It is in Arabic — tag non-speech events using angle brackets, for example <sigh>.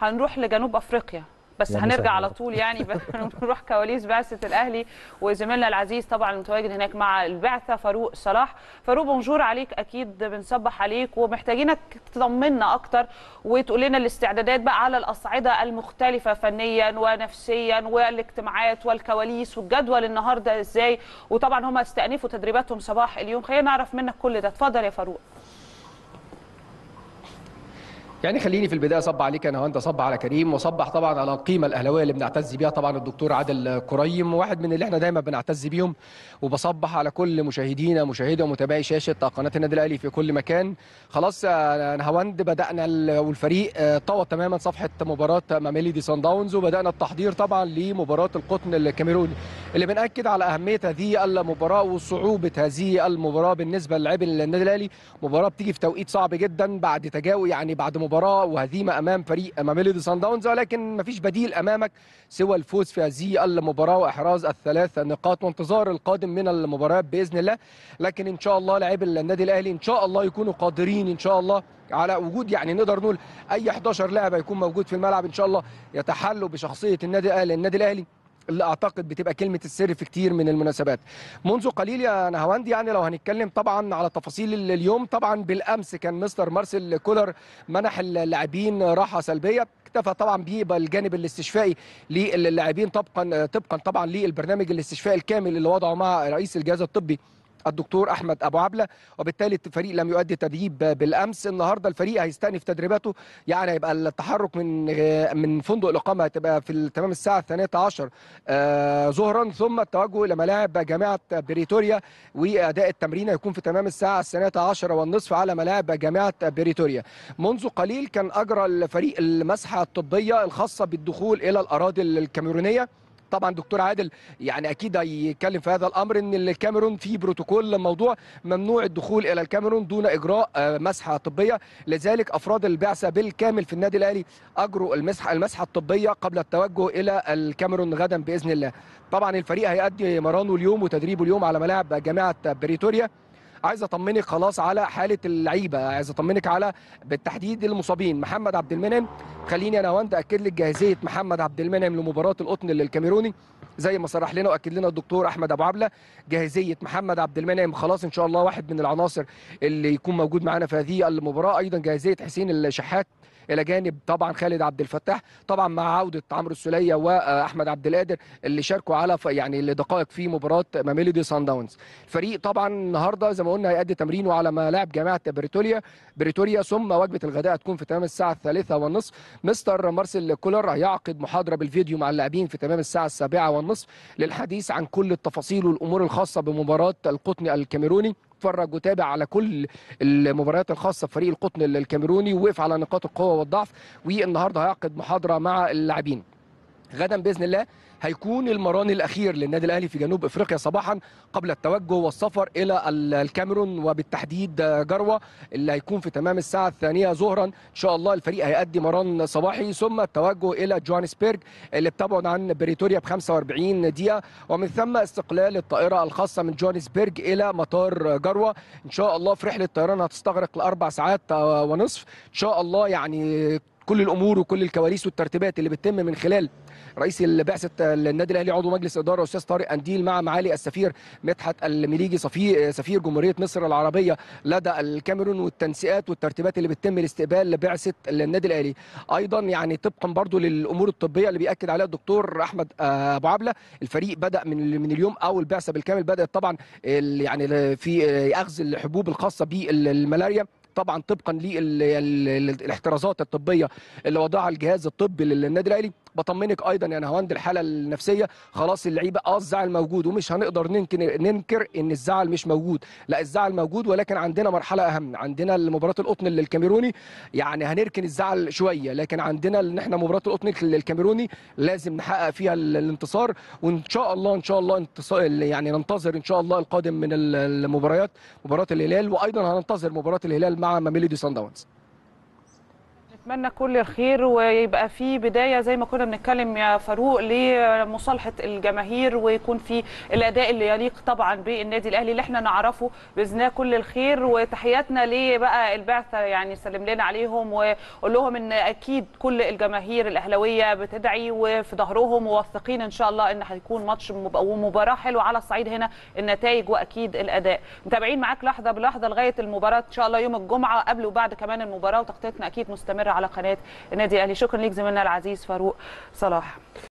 هنروح لجنوب افريقيا بس يعني هنرجع على طول يعني <laughs> نروح كواليس بعثه الاهلي وزميلنا العزيز طبعا المتواجد هناك مع البعثه فاروق صلاح فاروق بونجور عليك اكيد بنصبح عليك ومحتاجينك تطمنا اكتر وتقول لنا الاستعدادات بقى على الاصعده المختلفه فنيا ونفسيا والاجتماعات والكواليس والجدول النهارده ازاي وطبعا هم استأنفوا تدريباتهم صباح اليوم خلينا نعرف منك كل ده اتفضل يا فاروق يعني خليني في البدايه صب عليك انا وانت صب على كريم وصبح طبعا على القيمه الاهلاويه اللي بنعتز بيها طبعا الدكتور عادل كريم واحد من اللي احنا دايما بنعتز بيهم وبصبح على كل مشاهدينا مشاهدي ومتابعي شاشه قناه النادي الاهلي في كل مكان خلاص انا هوند بدانا والفريق آه، طوى تماما صفحه مباراه دي سان داونز وبدانا التحضير طبعا لمباراه القطن الكاميروني اللي بناكد على اهميه هذه المباراه وصعوبه هذه المباراه بالنسبه للاعبين النادي الاهلي مباراه بتيجي في توقيت صعب جدا بعد تجاوز يعني بعد مباراه وهزيمه امام فريق ماميلودي سان داونز ولكن مفيش بديل امامك سوى الفوز في هذه المباراه واحراز الثلاث نقاط وانتظار القادم من المباريات باذن الله لكن ان شاء الله لاعبي النادي الاهلي ان شاء الله يكونوا قادرين ان شاء الله على وجود يعني نقدر نقول اي 11 لاعب هيكون موجود في الملعب ان شاء الله يتحلوا بشخصيه النادي الاهلي النادي الاهلي اللي اعتقد بتبقى كلمه السر في كتير من المناسبات منذ قليل يا نهاوند يعني لو هنتكلم طبعا على تفاصيل اليوم طبعا بالامس كان مستر مارسيل كولر منح اللاعبين راحه سلبيه اكتفى طبعا بالجانب الاستشفائي للاعبين طبقا طبقا طبعا للبرنامج الاستشفائي الكامل اللي وضعه مع رئيس الجهاز الطبي الدكتور احمد ابو عبله وبالتالي الفريق لم يؤدي تدريب بالامس النهارده الفريق هيستأنف تدريباته يعني هيبقى التحرك من من فندق الاقامه هتبقى في تمام الساعه 12 آه، ظهرا ثم التوجه الى ملاعب جامعه بريتوريا واداء التمرين هيكون في تمام الساعه 12 والنصف على ملاعب جامعه بريتوريا منذ قليل كان اجرى الفريق المسحه الطبيه الخاصه بالدخول الى الاراضي الكاميرونيه طبعا دكتور عادل يعني اكيد هيتكلم في هذا الامر ان الكاميرون في بروتوكول موضوع ممنوع الدخول الى الكاميرون دون اجراء آه، مسحه طبيه لذلك افراد البعثه بالكامل في النادي الاهلي اجروا المسحه المسحه الطبيه قبل التوجه الى الكاميرون غدا باذن الله طبعا الفريق هيؤدي مرانه اليوم وتدريبه اليوم على ملاعب جامعه بريتوريا عايز اطمنك خلاص على حاله اللعيبه عايز اطمنك على بالتحديد المصابين محمد عبد المنعم خليني انا وانت اكد لك جاهزيه محمد عبد المنعم لمباراه القطن للكاميروني زي ما صرح لنا واكد لنا الدكتور احمد ابو عبله جاهزيه محمد عبد المنعم خلاص ان شاء الله واحد من العناصر اللي يكون موجود معانا في هذه المباراه ايضا جاهزيه حسين الشحات الى جانب طبعا خالد عبد الفتاح طبعا مع عوده عمرو السليه واحمد عبد القادر اللي شاركوا على يعني لدقائق في مباراه ميلودي سان داونز الفريق طبعا النهارده زي ما قلنا هيأدي تمرينه على ملاعب جامعه بريتوريا بريتوريا ثم وجبه الغداء هتكون في تمام الساعه الثالثة والنصف مستر مارسيل كولر هيعقد محاضره بالفيديو مع اللاعبين في تمام الساعه السابعه والنصف للحديث عن كل التفاصيل والامور الخاصه بمباراه القطن الكاميروني اتفرج وتابع على كل المباريات الخاصه بفريق القطن الكاميروني ووقف على نقاط القوه والضعف والنهارده هيعقد محاضره مع اللاعبين غدا باذن الله هيكون المران الاخير للنادي الاهلي في جنوب افريقيا صباحا قبل التوجه والسفر الى الكاميرون وبالتحديد جروه اللي هيكون في تمام الساعه الثانيه ظهرا ان شاء الله الفريق هيأدي مران صباحي ثم التوجه الى جوهانسبرج اللي بتبعد عن بريتوريا ب 45 دقيقه ومن ثم استقلال الطائره الخاصه من جوهانسبرج الى مطار جروه ان شاء الله في رحله الطيران هتستغرق لاربع ساعات ونصف ان شاء الله يعني كل الامور وكل الكواليس والترتيبات اللي بتتم من خلال رئيس البعثه النادي الاهلي عضو مجلس اداره استاذ طارق انديل مع معالي السفير مدحت المليجي سفير سفير جمهوريه مصر العربيه لدى الكاميرون والتنسيقات والترتيبات اللي بتتم لاستقبال بعثه النادي الاهلي ايضا يعني طبقا برضو للامور الطبيه اللي بياكد عليها الدكتور احمد آه، ابو عبله الفريق بدا من من اليوم او البعثه بالكامل بدات طبعا يعني في آه، اخذ الحبوب الخاصه بالملاريا طبعا طبقا للاحترازات الطبيه اللي وضعها الجهاز الطبي للنادي الاهلي بطمنك ايضا يعني هوند الحاله النفسيه خلاص اللعيبه اه الزعل موجود ومش هنقدر ننكر ننكر ان الزعل مش موجود لا الزعل موجود ولكن عندنا مرحله اهم عندنا مباراه القطن للكاميروني يعني هنركن الزعل شويه لكن عندنا ان احنا مباراه القطن للكاميروني لازم نحقق فيها الانتصار وان شاء الله ان شاء الله انتصار يعني ننتظر ان شاء الله القادم من المباريات مباراه الهلال وايضا هننتظر مباراه الهلال مع ميلودي سان داونز نتمنى كل الخير ويبقى في بدايه زي ما كنا بنتكلم يا فاروق لمصالحه الجماهير ويكون في الاداء اللي يليق طبعا بالنادي الاهلي اللي احنا نعرفه باذن الله كل الخير وتحياتنا لبقى البعثه يعني سلم لنا عليهم وقول لهم ان اكيد كل الجماهير الاهلاويه بتدعي وفي ظهرهم وواثقين ان شاء الله ان هيكون ماتش ومباراه حلوه على الصعيد هنا النتائج واكيد الاداء متابعين معاك لحظه بلحظه لغايه المباراه ان شاء الله يوم الجمعه قبل وبعد كمان المباراه وتغطيتنا اكيد مستمره على قناه النادي الاهلي شكرا ليك زميلنا العزيز فاروق صلاح